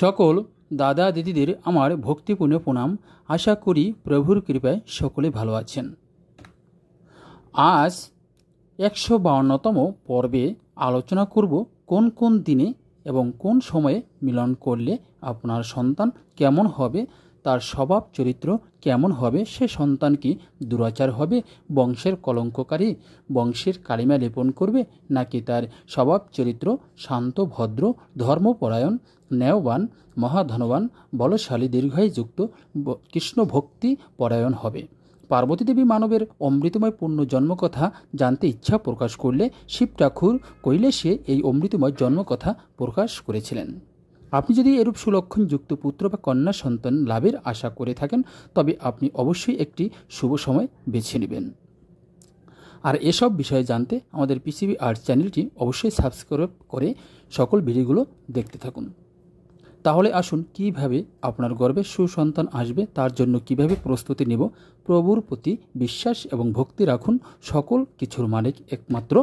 সকল দাদা দিদিদের আমার ভক্তিপূর্ণ প্রণাম আশা করি প্রভুর কৃপায় সকলে ভালো আছেন আজ একশো বাউন্নতম পর্বে আলোচনা করব কোন কোন দিনে এবং কোন সময়ে মিলন করলে আপনার সন্তান কেমন হবে তার স্বভাব চরিত্র কেমন হবে সে সন্তান কি দুরাচার হবে বংশের কলঙ্ককারী বংশের কালিমা লেপন করবে নাকি তার স্বভাব চরিত্র শান্ত ভদ্র ধর্মপরায়ণ ন্যায়বান মহাধনবান বলশালী যুক্ত কৃষ্ণভক্তি পরায়ণ হবে পার্বতী দেবী মানবের অমৃতময় পূর্ণ জন্মকথা জানতে ইচ্ছা প্রকাশ করলে শিব ঠাকুর কৈলেশে এই অমৃতময় জন্মকথা প্রকাশ করেছিলেন আপনি যদি এরূপ সুলক্ষণ যুক্ত পুত্র বা কন্যা সন্তান লাভের আশা করে থাকেন তবে আপনি অবশ্যই একটি শুভ সময় বেছে নেবেন আর এসব বিষয়ে জানতে আমাদের পিসিবি আর্ট চ্যানেলটি অবশ্যই সাবস্ক্রাইব করে সকল ভিডিওগুলো দেখতে থাকুন তাহলে আসুন কিভাবে আপনার গর্বে সুসন্তান আসবে তার জন্য কিভাবে প্রস্তুতি নেব প্রভুর প্রতি বিশ্বাস এবং ভক্তি রাখুন সকল কিছুর মালিক একমাত্র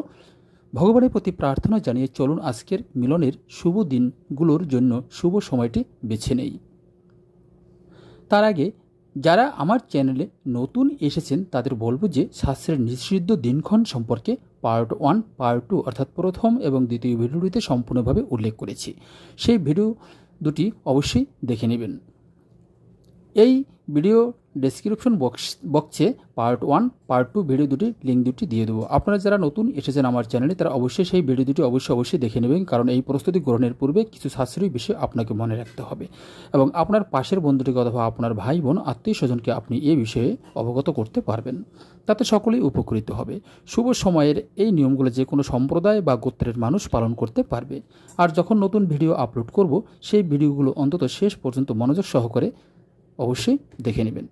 ভগবানের প্রতি প্রার্থনা জানিয়ে চলুন আজকের মিলনের শুভ দিনগুলোর জন্য শুভ সময়টি বেছে নেই তার আগে যারা আমার চ্যানেলে নতুন এসেছেন তাদের বলবো যে শাস্ত্রের নিষিদ্ধ দিনক্ষণ সম্পর্কে পার্ট ওয়ান পার্ট টু অর্থাৎ প্রথম এবং দ্বিতীয় ভিডিওটিতে সম্পূর্ণভাবে উল্লেখ করেছি সেই ভিডিও দুটি অবশ্যই দেখে নেবেন এই ভিডিও ডেসক্রিপশন বক্স বক্সে part one part two video দুটি লিঙ্ক দুটি দিয়ে দেবো আপনারা যারা নতুন এসেছেন আমার চ্যানেলে তারা অবশ্যই সেই ভিডিও দুটি অবশ্যই অবশ্যই দেখে নেবেন কারণ এই প্রস্তুতি গ্রহণের পূর্বে কিছু সাশ্রয়ী বিষয় আপনাকে মনে রাখতে হবে এবং আপনার পাশের বন্ধুটিকে অথবা আপনার ভাই বোন আত্মীয় স্বজনকে আপনি এ বিষয়ে অবগত করতে পারবেন তাতে সকলেই উপকৃত হবে শুভ সময়ের এই নিয়মগুলো যে কোনো সম্প্রদায় বা গোত্রের মানুষ পালন করতে পারবে আর যখন নতুন ভিডিও আপলোড করব সেই ভিডিওগুলো অন্তত শেষ পর্যন্ত মনোযোগ সহকারে অবশ্যই দেখে নেবেন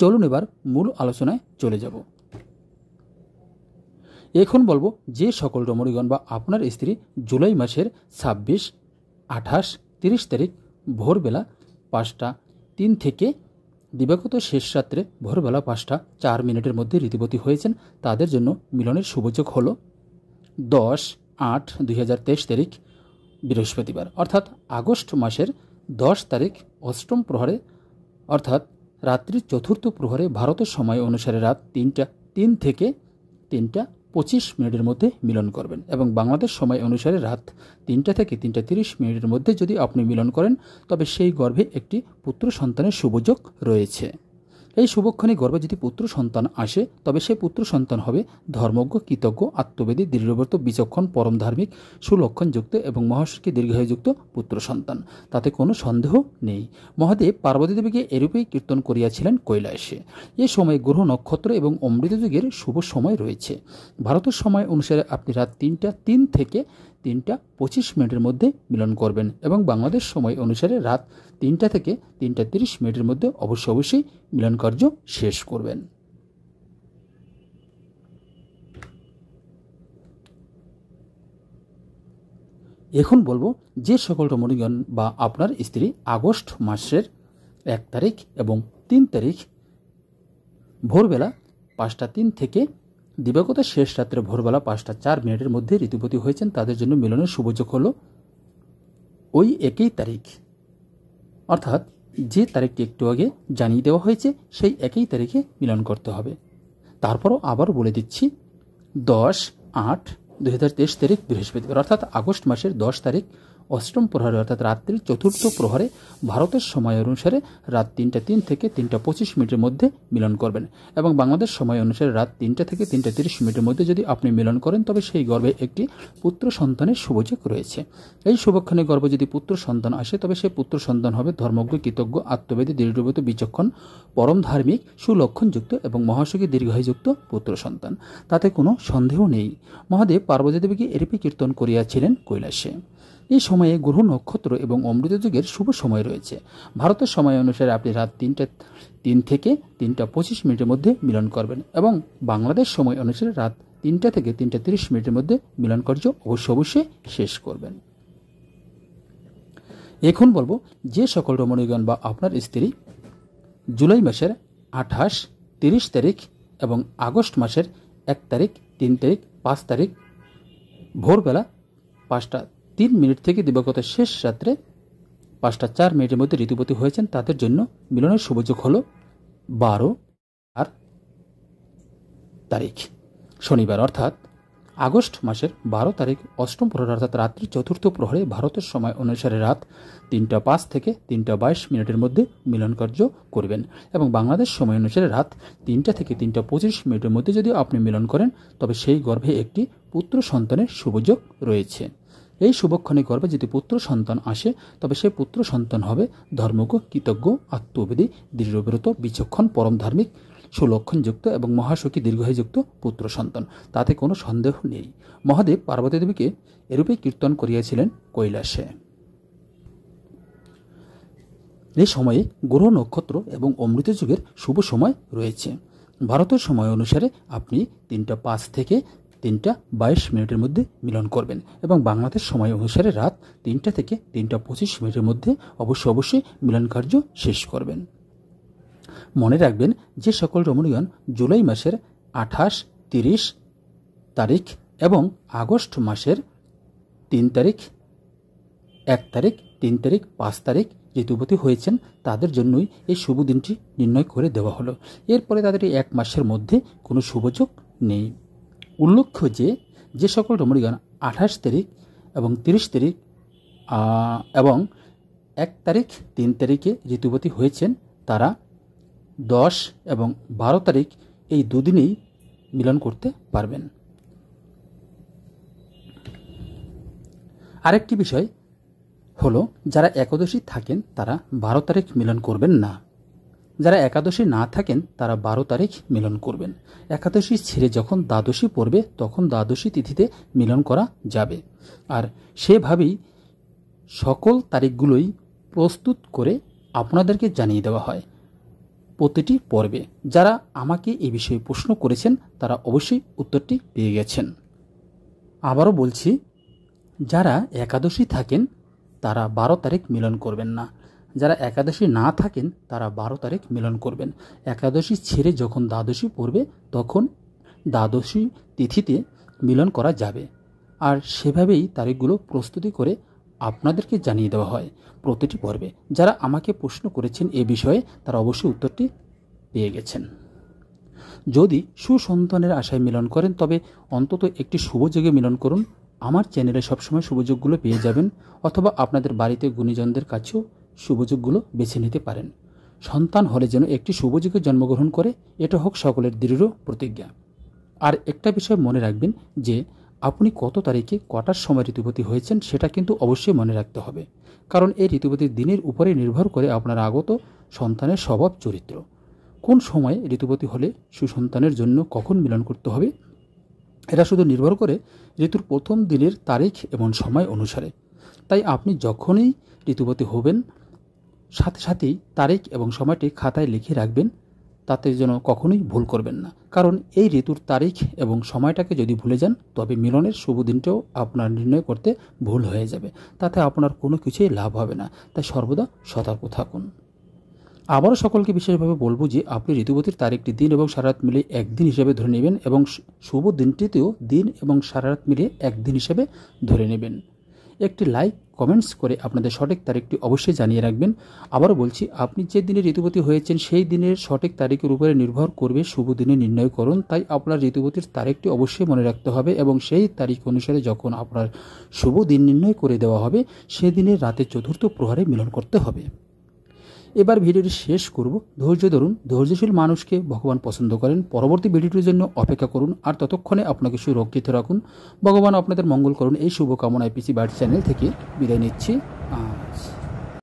চলুন এবার মূল আলোচনায় চলে যাব এখন বলবো যে সকল রমণীগণ বা আপনার স্ত্রী জুলাই মাসের ছাব্বিশ আঠাশ তিরিশ তারিখ ভোরবেলা পাঁচটা তিন থেকে দিবাগত শেষ রাত্রে ভোরবেলা পাঁচটা চার মিনিটের মধ্যে রীতিপতি হয়েছেন তাদের জন্য মিলনের শুভযোগ হল দশ আট দুই তারিখ বৃহস্পতিবার অর্থাৎ আগস্ট মাসের দশ তারিখ অষ্টম প্রহরে অর্থাৎ রাত্রির চতুর্থ প্রহরে ভারতের সময় অনুসারে রাত তিনটা তিন থেকে তিনটা পঁচিশ মিনিটের মধ্যে মিলন করবেন এবং বাংলাদেশ সময় অনুসারে রাত তিনটা থেকে তিনটা তিরিশ মিনিটের মধ্যে যদি আপনি মিলন করেন তবে সেই গর্ভে একটি পুত্র সন্তানের সুযোগ রয়েছে এই শুভক্ষণে গর্বে যদি পুত্র সন্তান আসে তবে সে পুত্র সন্তান হবে ধর্মজ্ঞ কৃতজ্ঞ আত্মবেদী দৃঢ়ব্রত বিচক্ষণ পরম ধার্মিক সুলক্ষণযুক্ত এবং মহাশীকে দীর্ঘায়ুযুক্ত পুত্র সন্তান তাতে কোনো সন্দেহ নেই মহাদেব পার্বতী দেবীকে এরূপেই কীর্তন করিয়াছিলেন কৈলাসে এ সময় গ্রহ নক্ষত্র এবং অমৃতযুগের শুভ সময় রয়েছে ভারতের সময় অনুসারে আপনি রাত তিনটা তিন থেকে তিনটা পঁচিশ মিনিটের মধ্যে মিলন করবেন এবং বাংলাদেশ সময় অনুসারে রাত তিনটা থেকে তিনটা তিরিশ মিনিটের মধ্যে অবশ্যই অবশ্যই মিলন কার্য শেষ করবেন এখন বলবো যে সকল রমণীগণ বা আপনার স্ত্রী আগস্ট মাসের এক তারিখ এবং তিন তারিখ ভোরবেলা পাঁচটা তিন থেকে দিবাগত শেষ রাত্রে ভোরবেলা পাঁচটা চার মিনিটের মধ্যে ঋতুপতি হয়েছেন তাদের জন্য মিলনের শুভযোগ হল ওই একই তারিখ অর্থাৎ যে তারিখটি একটু আগে জানিয়ে দেওয়া হয়েছে সেই একই তারিখে মিলন করতে হবে তারপরও আবার বলে দিচ্ছি দশ আট দু হাজার তেইশ তারিখ বৃহস্পতিবার অর্থাৎ আগস্ট মাসের দশ তারিখ অষ্টম প্রহরে অর্থাৎ রাত্রির চতুর্থ প্রহরে ভারতের সময় অনুসারে রাত তিনটা তিন থেকে তিনটা পঁচিশ মিনিটের মধ্যে মিলন করবেন এবং বাংলাদেশ সময় অনুসারে রাত তিনটা থেকে তিনটা তিরিশ মিনিটের মধ্যে যদি আপনি মিলন করেন তবে সেই গর্ভে একটি পুত্র সন্তানের শুভযোগ রয়েছে এই শুভক্ষণে গর্ভে যদি পুত্র সন্তান আসে তবে সেই পুত্র সন্তান হবে ধর্মজ্ঞ কৃতজ্ঞ আত্মবেদী দীর্ঘবত বিচক্ষণ পরম ধার্মিক সুলক্ষণযুক্ত এবং মহাসুখী দীর্ঘায়ুযুক্ত পুত্র সন্তান তাতে কোনো সন্দেহ নেই মহাদেব পার্বতী দেবীকে এরপি কীর্তন করিয়াছিলেন কৈলাসে এই সময়ে গ্রহ নক্ষত্র এবং অমৃত যুগের শুভ সময় রয়েছে ভারতের সময় অনুসারে আপনি রাত তিনটা তিন থেকে তিনটা পঁচিশ মিনিটের মধ্যে মিলন করবেন এবং বাংলাদেশ সময় অনুসারে রাত তিনটা থেকে তিনটা তিরিশ মিনিটের মধ্যে মিলন কার্য অবশ্য অবশ্যই শেষ করবেন এখন বলবো যে সকল রমণীগণ বা আপনার স্ত্রী জুলাই মাসের আঠাশ তিরিশ তারিখ এবং আগস্ট মাসের এক তারিখ তিন তারিখ পাঁচ তারিখ ভোরবেলা পাঁচটা তিন মিনিট থেকে দিবাগত শেষ রাত্রে পাঁচটা চার মিনিটের মধ্যে ঋতুপতি হয়েছেন তাদের জন্য মিলনের সুযোগ হল বারো আর তারিখ শনিবার অর্থাৎ আগস্ট মাসের বারো তারিখ অষ্টম প্রহর অর্থাৎ রাত্রি চতুর্থ প্রহরে ভারতের সময় অনুসারে রাত তিনটা পাঁচ থেকে তিনটা বাইশ মিনিটের মধ্যে মিলন কার্য করবেন এবং বাংলাদেশ সময় অনুসারে রাত তিনটা থেকে তিনটা পঁচিশ মিনিটের মধ্যে যদি আপনি মিলন করেন তবে সেই গর্ভে একটি পুত্র সন্তানের সুযোগ রয়েছে এই শুভক্ষণে গর্বে যদি পুত্র সন্তান আসে তবে সে পুত্র সন্তান হবে ধর্মজ্ঞ কৃতজ্ঞ আত্মবেদী দৃঢ়ব্রত বিচক্ষণ পরম ধার্মিক সুলক্ষণযুক্ত এবং মহাসখী দীর্ঘায়ুযুক্ত পুত্র সন্তান তাতে কোনো সন্দেহ নেই মহাদেব পার্বতী দেবীকে এরূপে কীর্তন করিয়াছিলেন কৈলাসে এই সময়ে গ্রহ নক্ষত্র এবং অমৃত যুগের শুভ সময় রয়েছে ভারতের সময় অনুসারে আপনি তিনটা পাঁচ থেকে তিনটা বাইশ মিনিটের মধ্যে মিলন করবেন এবং বাংলাদেশ সময় অনুসারে রাত তিনটা থেকে তিনটা পঁচিশ মিনিটের মধ্যে অবশ্যই অবশ্যই মিলন কার্য শেষ করবেন মনে রাখবেন যে সকল রমণীগণ জুলাই মাসের আঠাশ তিরিশ তারিখ এবং আগস্ট মাসের তিন তারিখ এক তারিখ তিন তারিখ পাঁচ তারিখ ঋতুপতি হয়েছেন তাদের জন্যই এই শুভ দিনটি নির্ণয় করে দেওয়া হলো এরপরে তাদের এক মাসের মধ্যে কোনো শুভযোগ নেই উল্লেখ্য যে যে সকল রমণীগণ আঠাশ তারিখ এবং তিরিশ তারিখ এবং এক তারিখ তিন তারিখে ঋতুবতী হয়েছেন তারা দশ এবং বারো তারিখ এই দুদিনেই মিলন করতে পারবেন আরেকটি বিষয় হলো যারা একাদশী থাকেন তারা বারো তারিখ মিলন করবেন না যারা একাদশী না থাকেন তারা বারো তারিখ মিলন করবেন একাদশী ছেড়ে যখন দ্বাদশী পড়বে তখন দ্বাদশী তিথিতে মিলন করা যাবে আর সেভাবেই সকল তারিখগুলোই প্রস্তুত করে আপনাদেরকে জানিয়ে দেওয়া হয় প্রতিটি পর্বে যারা আমাকে এ বিষয়ে প্রশ্ন করেছেন তারা অবশ্যই উত্তরটি পেয়ে গেছেন আবারও বলছি যারা একাদশী থাকেন তারা বারো তারিখ মিলন করবেন না যারা একাদশী না থাকেন তারা বারো তারিখ মিলন করবেন একাদশী ছেড়ে যখন দ্বাদশী পড়বে তখন দ্বাদশী তিথিতে মিলন করা যাবে আর সেভাবেই তারিখগুলো প্রস্তুতি করে আপনাদেরকে জানিয়ে দেওয়া হয় প্রতিটি পর্বে যারা আমাকে প্রশ্ন করেছেন এ বিষয়ে তারা অবশ্যই উত্তরটি পেয়ে গেছেন যদি সুসন্তানের আশায় মিলন করেন তবে অন্তত একটি শুভযোগে মিলন করুন আমার চ্যানেলে সবসময় সুযোগগুলো পেয়ে যাবেন অথবা আপনাদের বাড়িতে গুণীজনদের কাছেও শুভযোগগুলো বেছে নিতে পারেন সন্তান হলে যেন একটি শুভযোগে জন্মগ্রহণ করে এটা হোক সকলের দৃঢ় প্রতিজ্ঞা আর একটা বিষয় মনে রাখবেন যে আপনি কত তারিখে কটার সময় ঋতুপতি হয়েছেন সেটা কিন্তু অবশ্যই মনে রাখতে হবে কারণ এই ঋতুপতির দিনের উপরে নির্ভর করে আপনার আগত সন্তানের স্বভাব চরিত্র কোন সময়ে ঋতুপতি হলে সুসন্তানের জন্য কখন মিলন করতে হবে এটা শুধু নির্ভর করে ঋতুর প্রথম দিনের তারিখ এবং সময় অনুসারে তাই আপনি যখনই ঋতুপতি হবেন সাথে সাথেই তারিখ এবং সময়টি খাতায় লিখে রাখবেন তাতে যেন কখনোই ভুল করবেন না কারণ এই ঋতুর তারিখ এবং সময়টাকে যদি ভুলে যান তবে মিলনের শুভ দিনটাও আপনার নির্ণয় করতে ভুল হয়ে যাবে তাতে আপনার কোনো কিছুই লাভ হবে না তাই সর্বদা সতর্ক থাকুন আবারও সকলকে বিশেষভাবে বলবো যে আপনি ঋতুবতীর তারিখটি দিন এবং সারারাত মিলে একদিন হিসেবে ধরে নেবেন এবং শুভ দিনটিতেও দিন এবং সারারাত মিলে একদিন হিসেবে ধরে নেবেন একটি লাইক কমেন্টস করে আপনাদের সঠিক তারিখটি অবশ্যই জানিয়ে রাখবেন আবারও বলছি আপনি যে দিনে ঋতুপতি হয়েছেন সেই দিনের সঠিক তারিখের উপরে নির্ভর করবে শুভ দিনে নির্ণয় করুন তাই আপনার ঋতুপতির তারিখটি অবশ্যই মনে রাখতে হবে এবং সেই তারিখ অনুসারে যখন আপনার শুভ দিন নির্ণয় করে দেওয়া হবে সেদিনের রাতে চতুর্থ প্রহারে মিলন করতে হবে এবার ভিডিওটি শেষ করব ধৈর্য ধরুন ধৈর্যশীল মানুষকে ভগবান পছন্দ করেন পরবর্তী ভিডিওটির জন্য অপেক্ষা করুন আর ততক্ষণে আপনাকে সুরক্ষিত রাখুন ভগবান আপনাদের মঙ্গল করুন এই শুভকামনায় পিসি বাড়ি চ্যানেল থেকে বিদায় নিচ্ছি আচ্ছা